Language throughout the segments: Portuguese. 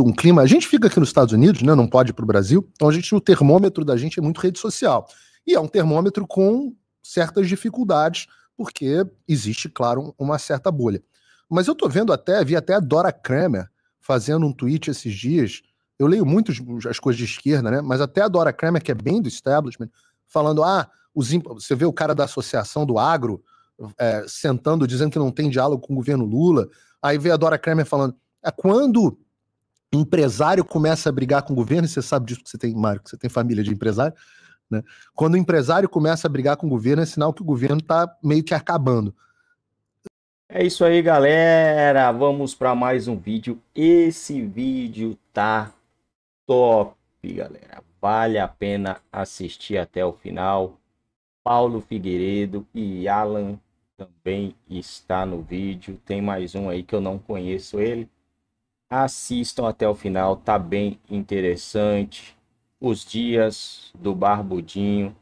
um clima. A gente fica aqui nos Estados Unidos, né? Não pode ir para o Brasil. Então a gente, o termômetro da gente é muito rede social. E é um termômetro com certas dificuldades, porque existe, claro, uma certa bolha. Mas eu tô vendo até, vi até a Dora Kramer fazendo um tweet esses dias. Eu leio muito as coisas de esquerda, né? Mas até a Dora Kramer, que é bem do establishment, falando: ah, os você vê o cara da associação do agro é, sentando, dizendo que não tem diálogo com o governo Lula. Aí vê a Dora Kramer falando: é quando empresário começa a brigar com o governo, e você sabe disso que você tem, Mário, que você tem família de empresário, né? Quando o empresário começa a brigar com o governo, é sinal que o governo está meio que acabando. É isso aí, galera. Vamos para mais um vídeo. Esse vídeo tá top, galera. Vale a pena assistir até o final. Paulo Figueiredo e Alan também está no vídeo. Tem mais um aí que eu não conheço ele Assistam até o final, tá bem interessante. Os dias do Barbudinho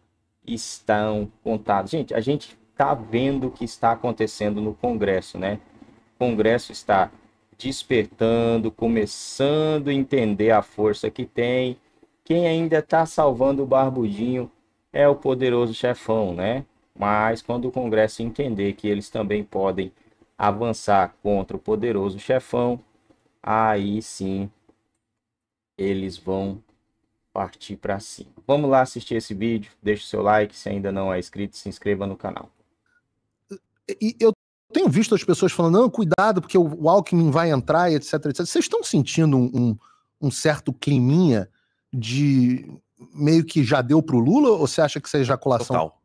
estão contados. Gente, a gente tá vendo o que está acontecendo no Congresso, né? O Congresso está despertando, começando a entender a força que tem. Quem ainda está salvando o Barbudinho é o poderoso chefão, né? Mas quando o Congresso entender que eles também podem avançar contra o poderoso chefão, aí sim eles vão partir para cima. Vamos lá assistir esse vídeo, deixe o seu like, se ainda não é inscrito, se inscreva no canal. E eu tenho visto as pessoas falando, não, cuidado, porque o Alckmin vai entrar, etc, etc. Vocês estão sentindo um, um, um certo climinha de meio que já deu pro Lula, ou você acha que isso é ejaculação? Total.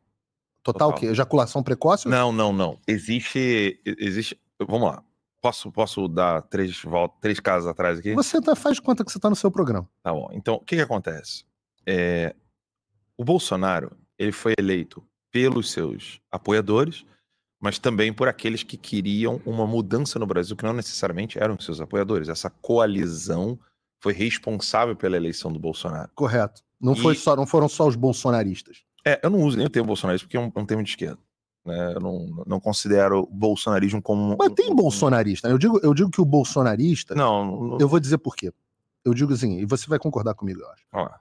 Total, Total. o quê? Ejaculação precoce? Não, não, não. Existe, existe, vamos lá. Posso, posso dar três, volta, três casas atrás aqui? Você tá, faz conta que você está no seu programa. Tá bom. Então, o que, que acontece? É, o Bolsonaro ele foi eleito pelos seus apoiadores, mas também por aqueles que queriam uma mudança no Brasil, que não necessariamente eram seus apoiadores. Essa coalizão foi responsável pela eleição do Bolsonaro. Correto. Não, e... foi só, não foram só os bolsonaristas. É, eu não uso nem o termo bolsonarista porque é um, é um termo de esquerda. Né? Eu não, não considero o bolsonarismo como. Mas tem bolsonarista. Né? Eu digo, eu digo que o bolsonarista. Não, não, Eu vou dizer por quê. Eu digo assim, e você vai concordar comigo, eu acho. Ah.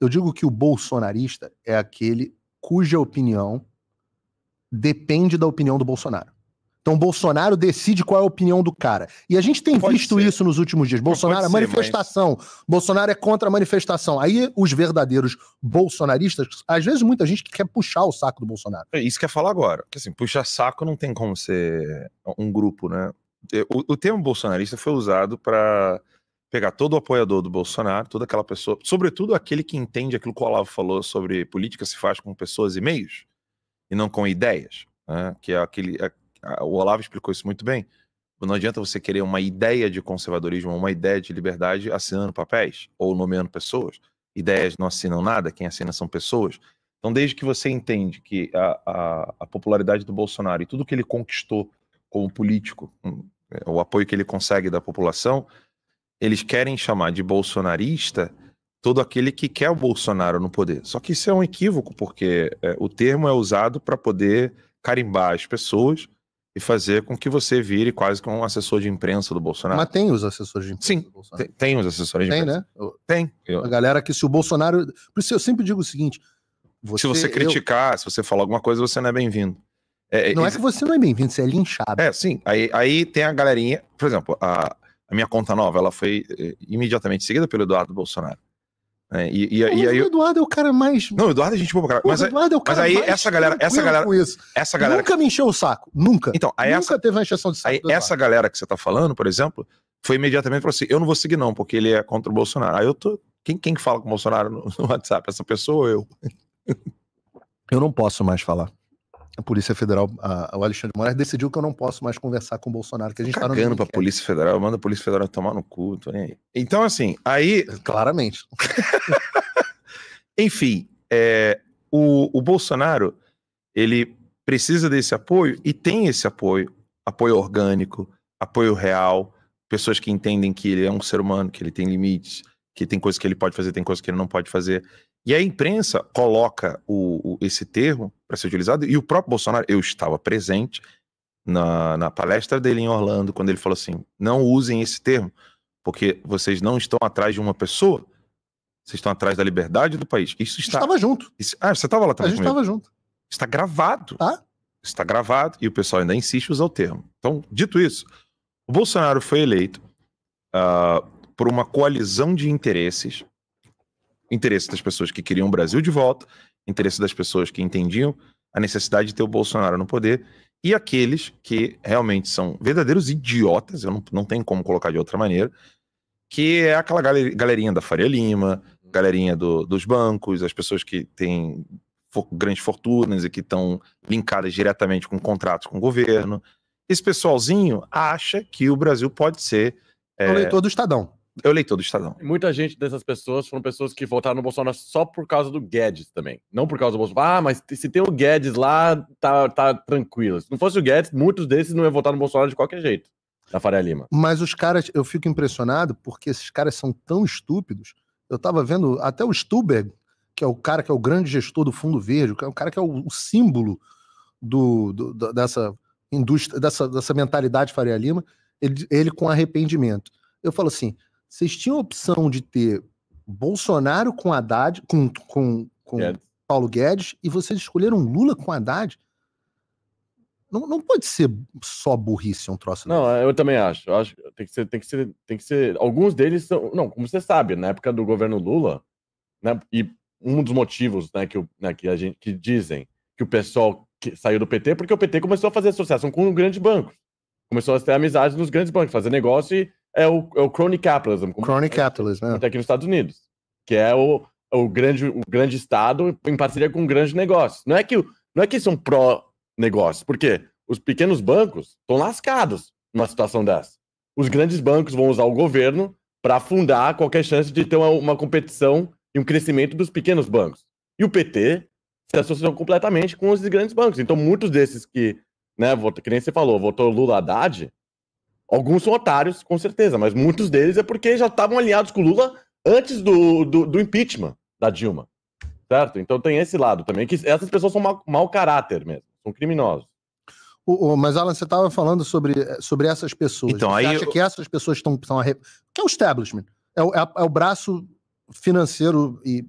Eu digo que o bolsonarista é aquele cuja opinião depende da opinião do Bolsonaro. Então Bolsonaro decide qual é a opinião do cara. E a gente tem pode visto ser. isso nos últimos dias. Bolsonaro é manifestação, mas... Bolsonaro é contra a manifestação. Aí os verdadeiros bolsonaristas, às vezes muita gente que quer puxar o saco do Bolsonaro. É isso que eu ia falar agora. Porque assim, puxar saco não tem como ser um grupo, né? É, o, o termo bolsonarista foi usado para pegar todo o apoiador do Bolsonaro, toda aquela pessoa, sobretudo aquele que entende aquilo que o Olavo falou sobre política se faz com pessoas e meios e não com ideias, né? que é aquele, é o Olavo explicou isso muito bem. Não adianta você querer uma ideia de conservadorismo, uma ideia de liberdade assinando papéis ou nomeando pessoas. Ideias não assinam nada, quem assina são pessoas. Então, desde que você entende que a, a, a popularidade do Bolsonaro e tudo que ele conquistou como político, é, o apoio que ele consegue da população, eles querem chamar de bolsonarista todo aquele que quer o Bolsonaro no poder. Só que isso é um equívoco, porque é, o termo é usado para poder carimbar as pessoas e fazer com que você vire quase como um assessor de imprensa do Bolsonaro. Mas tem os assessores de imprensa Sim, do Bolsonaro. Tem, tem os assessores de tem, imprensa. Né? tem, né? Tem. A galera que se o Bolsonaro... Por isso eu sempre digo o seguinte... Você, se você criticar, eu... se você falar alguma coisa, você não é bem-vindo. É, é não é ex... é que você não é bem-vindo, você é linchado. É, sim. Aí, aí tem a galerinha... Por exemplo, a, a minha conta nova, ela foi eh, imediatamente seguida pelo Eduardo Bolsonaro. É, e, e, não, e aí, o Eduardo é o cara mais. Não, o Eduardo é gente boa, pra caralho. mas, Eduardo é o cara mas aí essa galera, essa galera, essa galera nunca me encheu o saco, nunca. Então, aí nunca essa, teve uma encheção de saco. Aí essa galera que você tá falando, por exemplo, foi imediatamente para assim, eu não vou seguir não, porque ele é contra o Bolsonaro. Aí eu tô, quem quem fala com o Bolsonaro no, no WhatsApp, essa pessoa ou eu? eu não posso mais falar a Polícia Federal, a, o Alexandre de Moraes, decidiu que eu não posso mais conversar com o Bolsonaro, que a gente tá cagando para pra Polícia Federal, manda a Polícia Federal tomar no cu, tô nem aí. Então, assim, aí... É, claramente. Enfim, é, o, o Bolsonaro, ele precisa desse apoio e tem esse apoio, apoio orgânico, apoio real, pessoas que entendem que ele é um ser humano, que ele tem limites, que tem coisas que ele pode fazer, tem coisas que ele não pode fazer. E a imprensa coloca o, o, esse termo para ser utilizado, e o próprio Bolsonaro, eu estava presente na, na palestra dele em Orlando, quando ele falou assim: não usem esse termo, porque vocês não estão atrás de uma pessoa, vocês estão atrás da liberdade do país. Isso está. Estava junto. Isso... Ah, você estava lá também. A gente estava junto. Está gravado. Tá? Está gravado e o pessoal ainda insiste em usar o termo. Então, dito isso, o Bolsonaro foi eleito uh, por uma coalizão de interesses interesse das pessoas que queriam o Brasil de volta, interesse das pessoas que entendiam a necessidade de ter o Bolsonaro no poder e aqueles que realmente são verdadeiros idiotas, eu não, não tenho como colocar de outra maneira, que é aquela galerinha da Faria Lima, galerinha do, dos bancos, as pessoas que têm grandes fortunas e que estão linkadas diretamente com contratos com o governo. Esse pessoalzinho acha que o Brasil pode ser. É, o é, leitor do Estadão é o eleitor do Estadão. Muita gente dessas pessoas foram pessoas que votaram no Bolsonaro só por causa do Guedes também. Não por causa do Bolsonaro. Ah, mas se tem o Guedes lá, tá, tá tranquilo. Se não fosse o Guedes, muitos desses não iam votar no Bolsonaro de qualquer jeito, da Faria Lima. Mas os caras, eu fico impressionado porque esses caras são tão estúpidos. Eu tava vendo até o Stuberg, que é o cara que é o grande gestor do Fundo Verde, o cara que é o, o símbolo do, do, dessa indústria, dessa, dessa mentalidade Faria Lima, ele, ele com arrependimento. Eu falo assim, vocês tinham a opção de ter Bolsonaro com Haddad, com, com, com Guedes. Paulo Guedes, e vocês escolheram Lula com Haddad. Não, não pode ser só burrice um troço. Não, desse. eu também acho. Eu acho que tem que ser, tem que ser, tem que ser. Alguns deles são, não, como você sabe, na época do governo Lula, né, e um dos motivos, né, que, né, que a gente que dizem que o pessoal que saiu do PT, é porque o PT começou a fazer associação com grandes bancos, começou a ter amizades nos grandes bancos, fazer negócio e é o, é o crony capitalism. Crony é capitalism, é. Até aqui nos Estados Unidos, que é o, o, grande, o grande Estado em parceria com um grande negócio. Não é que, não é que são pró negócios porque os pequenos bancos estão lascados numa situação dessa. Os grandes bancos vão usar o governo para afundar qualquer chance de ter uma, uma competição e um crescimento dos pequenos bancos. E o PT se associou completamente com os grandes bancos. Então, muitos desses que, né, que nem você falou, votou Lula Haddad, Alguns são otários, com certeza, mas muitos deles é porque já estavam alinhados com o Lula antes do, do, do, impeachment da Dilma, certo? Então tem esse lado também, que essas pessoas são mau, mau caráter mesmo, são criminosos. O, o, mas, Alan, você estava falando sobre, sobre essas pessoas. Então, você aí acha eu... que essas pessoas estão... O arre... que é o establishment, é o, é, é o braço financeiro e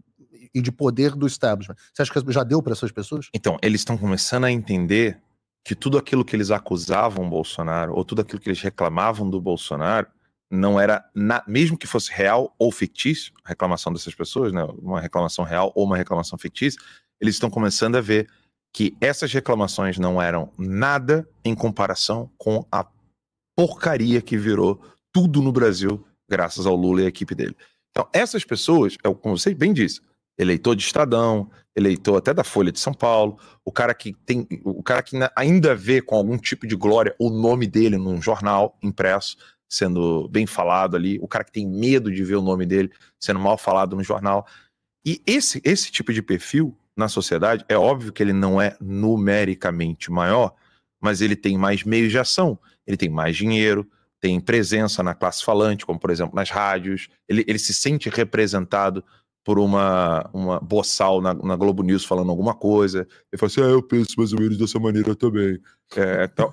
e de poder do establishment. Você acha que já deu para essas pessoas? Então, eles estão começando a entender que tudo aquilo que eles acusavam Bolsonaro, ou tudo aquilo que eles reclamavam do Bolsonaro, não era, na, mesmo que fosse real ou fictício, a reclamação dessas pessoas, né, uma reclamação real ou uma reclamação fictícia, eles estão começando a ver que essas reclamações não eram nada em comparação com a porcaria que virou tudo no Brasil graças ao Lula e à equipe dele. Então, essas pessoas, como é você bem disse, eleitor de Estadão, eleitor até da Folha de São Paulo, o cara que tem, o cara que ainda vê com algum tipo de glória o nome dele num jornal impresso sendo bem falado ali, o cara que tem medo de ver o nome dele sendo mal falado no jornal. E esse esse tipo de perfil na sociedade é óbvio que ele não é numericamente maior, mas ele tem mais meios de ação, ele tem mais dinheiro, tem presença na classe falante, como por exemplo nas rádios, ele, ele se sente representado por uma, uma boçal na, na, Globo News falando alguma coisa. Ele falou assim: ah, eu penso mais ou menos dessa maneira também. É, então,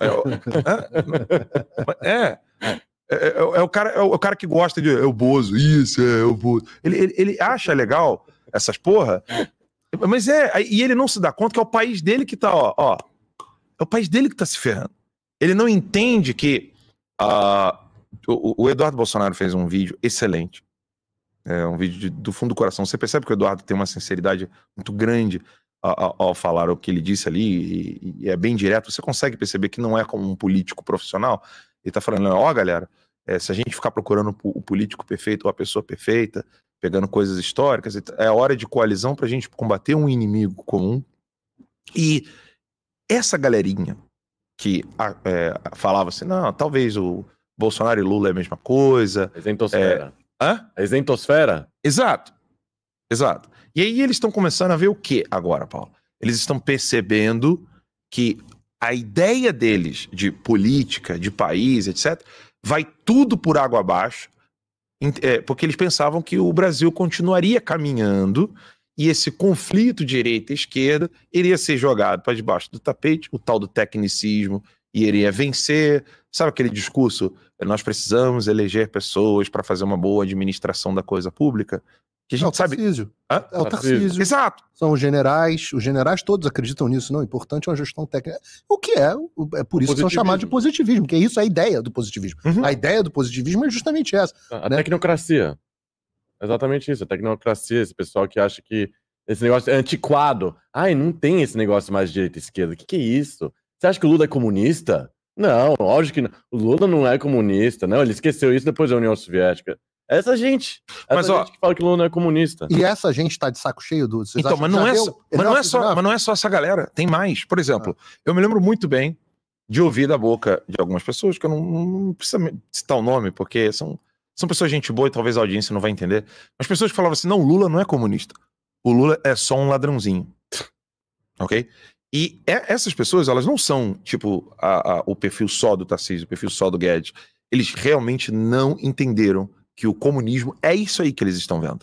é, é, é, é, é, é o, cara, é o, é o cara que gosta de. É o Bozo, isso, é, o Bozo. Ele, ele, ele acha legal essas porra, mas é. E ele não se dá conta que é o país dele que tá, ó. ó é o país dele que tá se ferrando. Ele não entende que. Uh, o, o Eduardo Bolsonaro fez um vídeo excelente é um vídeo de, do fundo do coração. Você percebe que o Eduardo tem uma sinceridade muito grande ao, ao falar o que ele disse ali, e, e, é bem direto. Você consegue perceber que não é como um político profissional. Ele está falando: ó, oh, galera, é, se a gente ficar procurando o político perfeito ou a pessoa perfeita, pegando coisas históricas, é hora de coalizão para a gente combater um inimigo comum. E essa galerinha que é, falava assim: não, talvez o Bolsonaro e Lula é a mesma coisa. Eles então é, Hã? A isentosfera? Exato. Exato. E aí eles estão começando a ver o que agora, Paulo? Eles estão percebendo que a ideia deles de política, de país, etc., vai tudo por água abaixo, é, porque eles pensavam que o Brasil continuaria caminhando e esse conflito direita esquerda iria ser jogado para debaixo do tapete, o tal do tecnicismo, e iria vencer. Sabe aquele discurso? Nós precisamos eleger pessoas para fazer uma boa administração da coisa pública. Que a gente é o sabe. Tarcísio. Hã? É, é o Tarcísio. Tarcísio. Exato. São os generais. Os generais todos acreditam nisso. Não, o importante é uma gestão técnica. O que é? É por isso que são chamados de positivismo, porque é isso é a ideia do positivismo. Uhum. A ideia do positivismo é justamente essa. A né? tecnocracia. Exatamente isso. A tecnocracia, esse pessoal que acha que esse negócio é antiquado. Ai, não tem esse negócio mais direita e esquerda. O que, que é isso? Você acha que o Lula é comunista? Não, lógico que não. O Lula não é comunista, não. Ele esqueceu isso depois da União Soviética. Essa gente. Essa mas, gente ó, que fala que o Lula não é comunista. E essa gente tá de saco cheio do. Então, é mas não, é, mas, não é só, mas não é só essa galera. Tem mais. Por exemplo, ah. eu me lembro muito bem de ouvir da boca de algumas pessoas, que eu não, não preciso citar o nome, porque são, são pessoas gente boa e talvez a audiência não vai entender. Mas pessoas que falavam assim: não, o Lula não é comunista. O Lula é só um ladrãozinho. ok? E é, essas pessoas, elas não são, tipo, a, a, o perfil só do Tarcísio, o perfil só do Guedes. Eles realmente não entenderam que o comunismo é isso aí que eles estão vendo.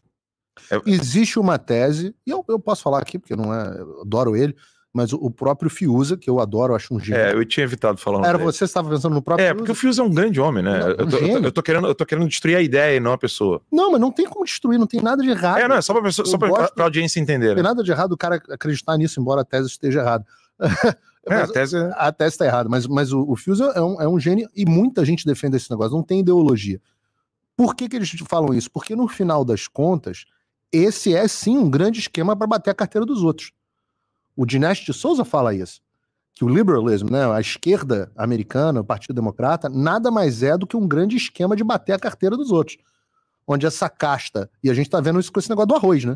É... é Existe uma tese, e eu, eu posso falar aqui, porque não é, eu adoro ele, mas o, próprio Fiuza, que eu adoro, eu acho um gênio. É, eu tinha evitado falar. Era você estava pensando no próprio. É, Fiuza? porque o Fiuza é um grande homem, né? Não, eu, tô, eu, tô, querendo, eu tô querendo destruir a ideia e não a pessoa. Não, mas não tem como destruir, não tem nada de errado. É, não, é só para pessoa, só gosto, audiência entender. Não tem né? nada de errado o cara acreditar nisso, embora a tese esteja errada. É, é, a tese a tese está errada, mas, mas o, o Fiuza é um, é um gênio e muita gente defende esse negócio, não tem ideologia. Por que, que eles falam isso? Porque no final das contas, esse é sim um grande esquema para bater a carteira dos outros. O Dinesh de Souza fala isso, que o liberalismo, né, a esquerda americana, o Partido Democrata, nada mais é do que um grande esquema de bater a carteira dos outros, onde essa casta, e a gente está vendo isso com esse negócio do arroz, né?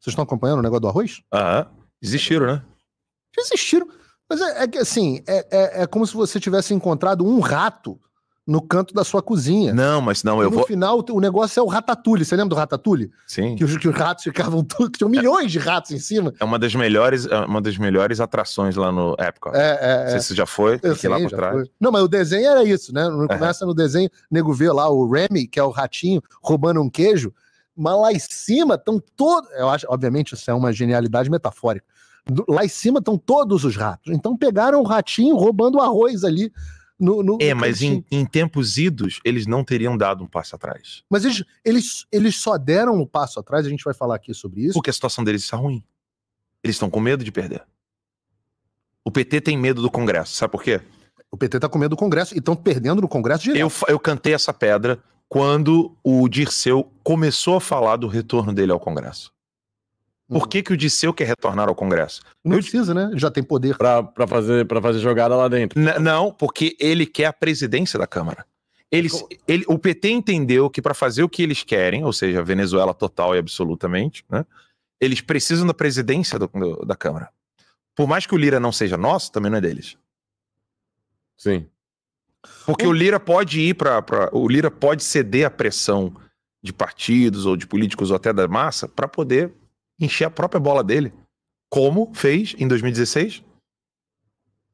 Vocês estão acompanhando o negócio do arroz? Ah, existiram, né? Existiram. Mas é, é que é, assim, é, é, é como se você tivesse encontrado um rato no canto da sua cozinha. Não, mas não, e eu no vou. No final, o negócio é o ratatouille. Você lembra do ratatouille? Sim. Que os, que os ratos ficavam tudo, que tinham milhões é, de ratos em cima. É uma das melhores, é uma das melhores atrações lá no Epcot. É, é. Não sei é. se já foi, eu lá por trás. Foi. Não, mas o desenho era isso, né? É. Começa é. no desenho, o nego vê lá o Remy, que é o ratinho, roubando um queijo. Mas lá em cima estão todos. Eu acho, obviamente, isso é uma genialidade metafórica. Lá em cima estão todos os ratos. Então pegaram o ratinho roubando arroz ali no, no, é, no é, mas em, em, tempos idos, eles não teriam dado um passo atrás. Mas eles, eles, eles só deram um passo atrás, a gente vai falar aqui sobre isso. Porque a situação deles está ruim. Eles estão com medo de perder. O PT tem medo do Congresso, sabe por quê? O PT está com medo do Congresso e estão perdendo no Congresso direto. Eu, eu cantei essa pedra quando o Dirceu começou a falar do retorno dele ao Congresso. Por que, que o Disseu quer retornar ao Congresso? Não precisa, né? Já tem poder. Para fazer, pra fazer jogada lá dentro. N não, porque ele quer a presidência da Câmara. Eles, então- ele, o PT entendeu que para fazer o que eles querem, ou seja, Venezuela total e absolutamente, né, eles precisam da presidência do, do, da Câmara. Por mais que o Lira não seja nosso, também não é deles. Sim. Porque o, o hum. Lira pode ir para. O Lira pode ceder à pressão de partidos ou de políticos ou até da massa para poder encher a própria bola dele. Como fez em 2016?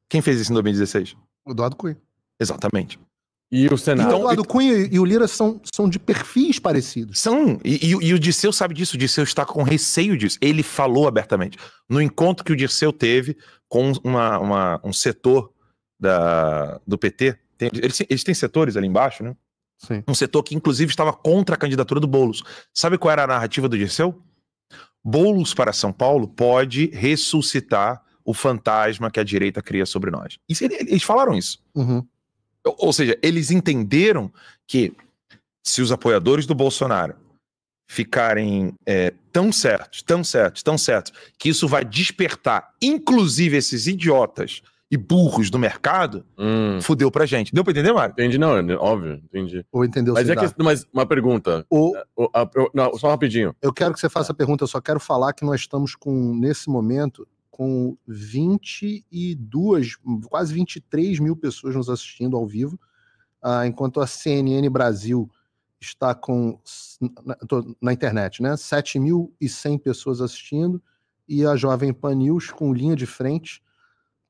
Quem fez isso em 2016? O Eduardo Cunha. Exatamente. E o Senado. Então, o Eduardo Cunha e o Lira são, são de perfis parecidos. São. E, e, e o Disseu sabe disso. O Disseu está com receio disso. Ele falou abertamente. No encontro que o Disseu teve com uma, uma um setor da, do PT, tem, eles, eles têm setores ali embaixo, né? Sim. Um setor que, inclusive, estava contra a candidatura do Boulos. Sabe qual era a narrativa do Dirceu? Boulos para São Paulo pode ressuscitar o fantasma que a direita cria sobre nós. Isso, eles falaram isso. Uhum. Ou, seja, eles entenderam que se os apoiadores do Bolsonaro ficarem é, tão certos, tão certos, tão certos, que isso vai despertar, inclusive esses idiotas e burros do mercado, hum. fudeu pra gente. Deu pra entender, Mário? Entendi, não, óbvio, entendi. Ou entendeu Mas é que, mas uma pergunta. Ou, é, o, a, eu, não, só rapidinho. Eu quero que você faça a tá. pergunta, eu só quero falar que nós estamos com, nesse momento, com 22, quase 23 mil pessoas nos assistindo ao vivo, uh, enquanto a CNN Brasil está com, na, na internet, né? 7.100 pessoas assistindo e a Jovem Pan News com linha de frente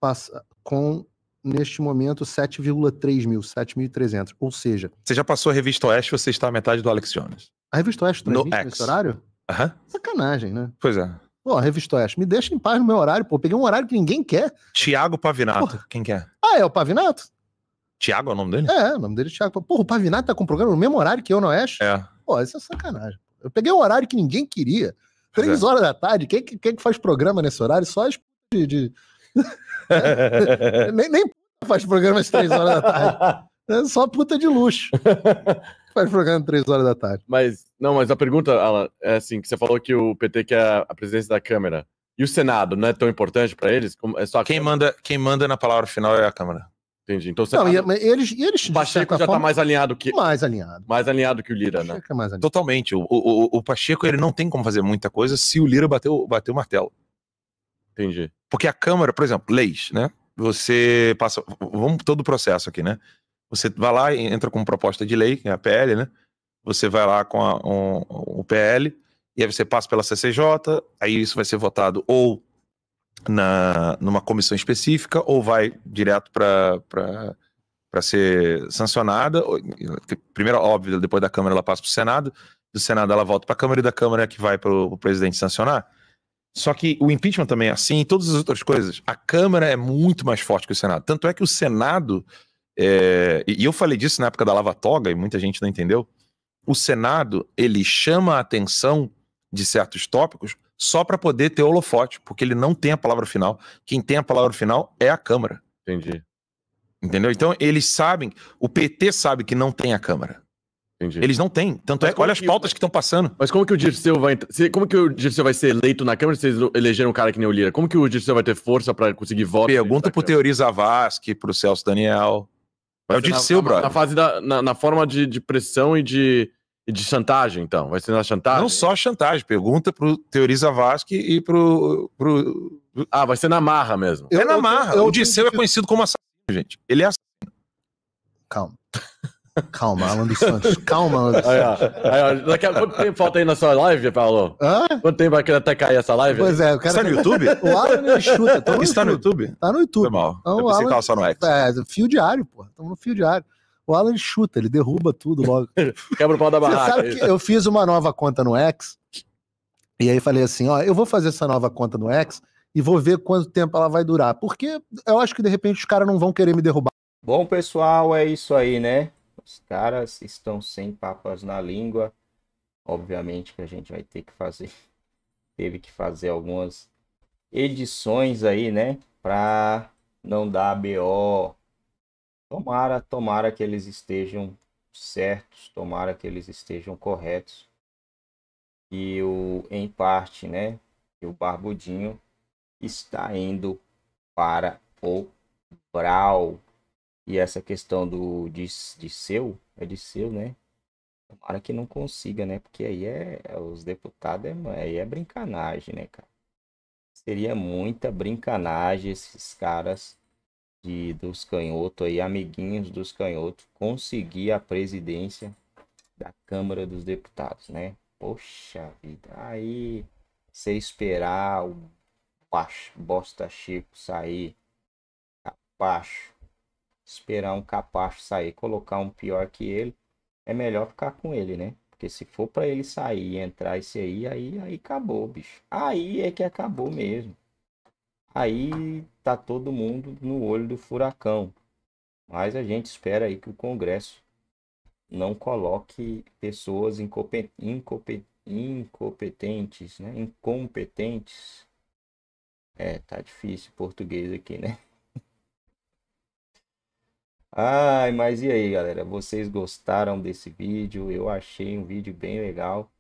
passa, com neste momento 7,3 mil, 7.300. Ou seja. Você já passou a revista Oeste, você está a metade do Alex Jones. A revista Oeste transmite no nesse X. horário? Aham. Uhum. Sacanagem, né? Pois é. Pô, Revista Oeste, me deixa em paz no meu horário, pô. Peguei um horário que ninguém quer. Tiago Pavinato, quem quer? É? Ah, é o Pavinato? Tiago é o nome dele? É, o nome dele é Tiago. Porra, o Pavinato tá com um programa no mesmo horário que eu no Oeste? É. Pô, isso é sacanagem. Eu peguei um horário que ninguém queria. Três é. horas da tarde, quem, quem que faz programa nesse horário? Só as de... É, nem, nem faz programa às três horas da tarde. É só puta de luxo. faz programa três horas da tarde. Mas, não, mas a pergunta, Alan, é assim, que você falou que o PT quer é a presidência da Câmara. E o Senado não é tão importante para eles? É só quem, manda, quem manda na palavra final é a Câmara. Entendi. Então você. Não, tá... eles, eles, o Pacheco já está mais alinhado que. Mais alinhado. Mais alinhado que o Lira, o né? É mais Totalmente. O, o, o Pacheco ele não tem como fazer muita coisa se o Lira bater o martelo. Entendi. Porque a Câmara, por exemplo, leis, né? Você passa. Vamos todo o processo aqui, né? Você vai lá, entra com proposta de lei, que é a PL, né? Você vai lá com a, um, o PL, e aí você passa pela CCJ, aí isso vai ser votado ou na, numa comissão específica, ou vai direto para para ser sancionada. Primeiro, óbvio, depois da Câmara ela passa para o Senado, do Senado ela volta para a Câmara e da Câmara é que vai para o presidente sancionar. Só que o impeachment também é assim, e todas as outras coisas. A Câmara é muito mais forte que o Senado. Tanto é que o Senado. É... e eu falei disso na época da Lava Toga, e muita gente não entendeu. O Senado, ele chama a atenção de certos tópicos só para poder ter holofote, porque ele não tem a palavra final. Quem tem a palavra final é a Câmara. Entendi. Entendeu? Então, eles sabem, o PT sabe que não tem a Câmara. Entendi. Eles não têm. Tanto Mas é olha as pautas que estão passando. Mas como que o Dirceu vai. Como que o Dirceu vai ser eleito na Câmara se vocês elegeram um cara que nem o Lira? Como que o Dirceu vai ter força para conseguir voto? Pergunta pro Teori Zavascki, pro Celso Daniel. Vai é o Dirceu, na, brother. Na fase da. Na, na forma de, de, pressão e de. E de chantagem, então? Vai ser na chantagem? Não só chantagem. Pergunta pro Teori Zavascki e pro, pro... Ah, vai ser na marra mesmo. É eu, é na marra. Eu, eu, o Dirceu eu... é conhecido como assassino, gente. Ele é assassino. Calma. Calma, Alan dos Santos. Calma, Alan dos Santos. Aí, ó, quanto tempo falta aí na sua live, Paulo? Hã? Quanto tempo vai até cair essa live? Pois é, o cara. Está no YouTube? O Alan ele chuta. Tá no Está no YouTube? Tá no YouTube. Foi mal. Então, Eu pensei Alan... que só no X. É, fio diário, pô. Estamos no fio diário. O Alan chuta, ele derruba tudo logo. Quebra o pau da barraca. eu fiz uma nova conta no X. E aí falei assim, ó, eu vou fazer essa nova conta no X e vou ver quanto tempo ela vai durar. Porque eu acho que de repente os caras não vão querer me derrubar. Bom, pessoal, é isso aí, né? Os caras estão sem papas na língua. Obviamente que a gente vai ter que fazer. Teve que fazer algumas edições aí, né? Pra não dar BO. Tomara, tomara que eles estejam certos, tomara que eles estejam corretos. E o, em parte, né? E o Barbudinho está indo para o Brau. E essa questão do de, de seu, é de seu, né? Tomara que não consiga, né? Porque aí é, é os deputados, é, é, aí é brincanagem, né, cara? Seria muita brincanagem esses caras de, dos canhotos aí, amiguinhos dos canhotos, conseguir a presidência da Câmara dos Deputados, né? Poxa vida, aí você esperar o bosta Chico sair, capacho, tá esperar um capacho sair, colocar um pior que ele, é melhor ficar com ele, né? Porque se for para ele sair e entrar esse aí, aí, aí acabou, bicho. Aí é que acabou mesmo. Aí tá todo mundo no olho do furacão. Mas a gente espera aí que o Congresso não coloque pessoas incompetentes, incompet, incompetentes, né? Incompetentes. É, tá difícil português aqui, né? Ai, mas e aí, galera? Vocês gostaram desse vídeo? Eu achei um vídeo bem legal.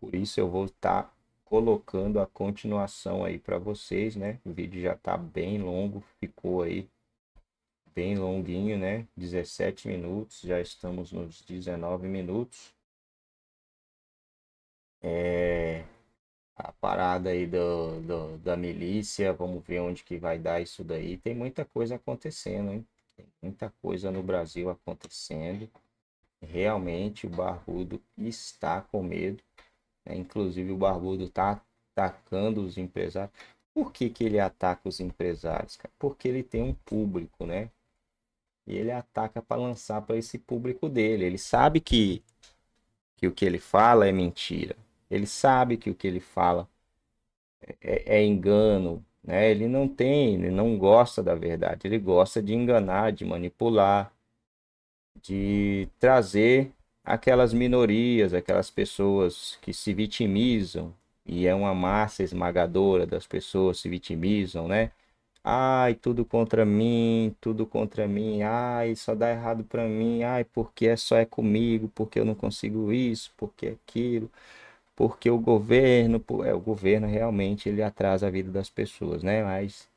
Por isso eu vou estar tá colocando a continuação aí para vocês, né? O vídeo já tá bem longo, ficou aí bem longuinho, né? 17 minutos, já estamos nos 19 minutos. É... A parada aí do, do, da milícia, vamos ver onde que vai dar isso daí. Tem muita coisa acontecendo, hein? muita coisa no Brasil acontecendo. Realmente o Barbudo está com medo. Né? Inclusive o Barbudo está atacando os empresários. Por que, que ele ataca os empresários? Porque ele tem um público, né? E ele ataca para lançar para esse público dele. Ele sabe que, que o que ele fala é mentira. Ele sabe que o que ele fala é, é, é engano, né? Ele não tem, ele não gosta da verdade, ele gosta de enganar, de manipular, de trazer aquelas minorias, aquelas pessoas que se vitimizam, e é uma massa esmagadora das pessoas se vitimizam, né? Ai, tudo contra mim, tudo contra mim. Ai, só dá errado para mim. Ai, porque é só é comigo, porque eu não consigo isso, porque aquilo porque o governo, é, o governo realmente ele atrasa a vida das pessoas, né? Mas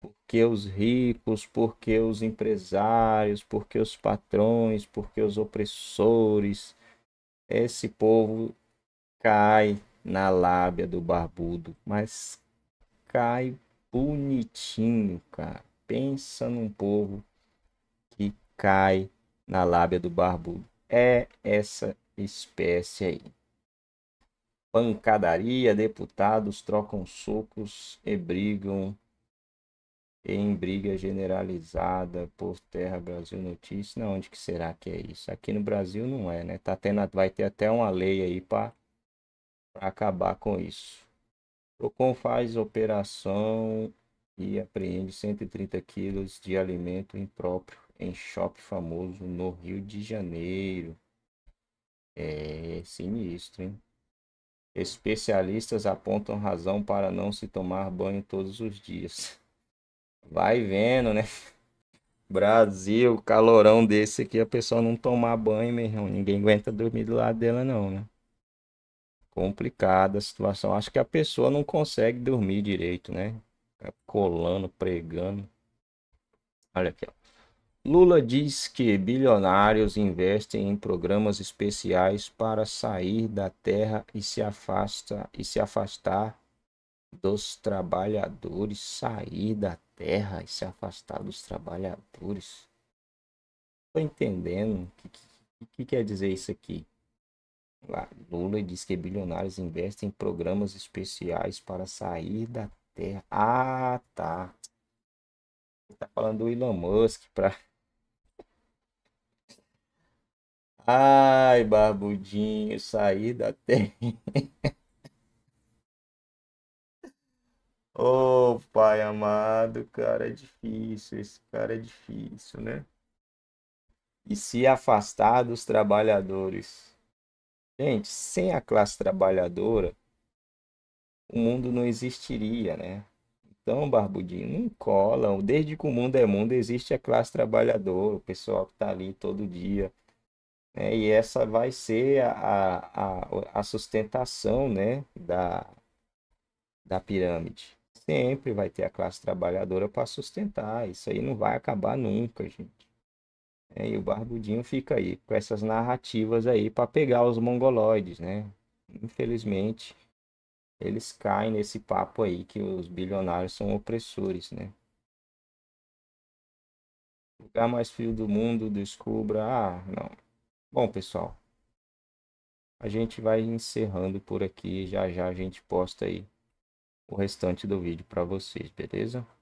porque os ricos, porque os empresários, porque os patrões, porque os opressores, esse povo cai na lábia do barbudo, mas cai bonitinho, cara. Pensa num povo que cai na lábia do barbudo. É essa espécie aí pancadaria, deputados trocam socos e brigam em briga generalizada por terra Brasil Notícias. Não, onde que será que é isso? Aqui no Brasil não é, né? Tá tendo, vai ter até uma lei aí para acabar com isso. Procon faz operação e apreende 130 quilos de alimento impróprio em shopping famoso no Rio de Janeiro. É sinistro, hein? Especialistas apontam razão para não se tomar banho todos os dias. Vai vendo, né? Brasil, calorão desse aqui, a pessoa não tomar banho, meu irmão. Ninguém aguenta dormir do lado dela, não, né? Complicada a situação. Acho que a pessoa não consegue dormir direito, né? Colando, pregando. Olha aqui, ó. Lula diz que bilionários investem em programas especiais para sair da terra e se afasta e se afastar dos trabalhadores, sair da terra e se afastar dos trabalhadores. Tô entendendo o que, que, que quer dizer isso aqui. Lula diz que bilionários investem em programas especiais para sair da terra. Ah, tá. Está tá falando do Elon Musk para Ai, barbudinho, saí da terra. Ô, oh, pai amado, cara, é difícil, esse cara é difícil, né? E se afastar dos trabalhadores. Gente, sem a classe trabalhadora, o mundo não existiria, né? Então, Barbudinho, não colam. Desde que o mundo é mundo, existe a classe trabalhadora, o pessoal que tá ali todo dia né? E essa vai ser a, a, a sustentação né? da, da pirâmide. Sempre vai ter a classe trabalhadora para sustentar. Isso aí não vai acabar nunca, gente. É, e o Barbudinho fica aí com essas narrativas aí para pegar os mongoloides, né? Infelizmente, eles caem nesse papo aí que os bilionários são opressores, né? O lugar mais frio do mundo, descubra. Ah, não. Bom, pessoal, a gente vai encerrando por aqui. Já já a gente posta aí o restante do vídeo para vocês, beleza?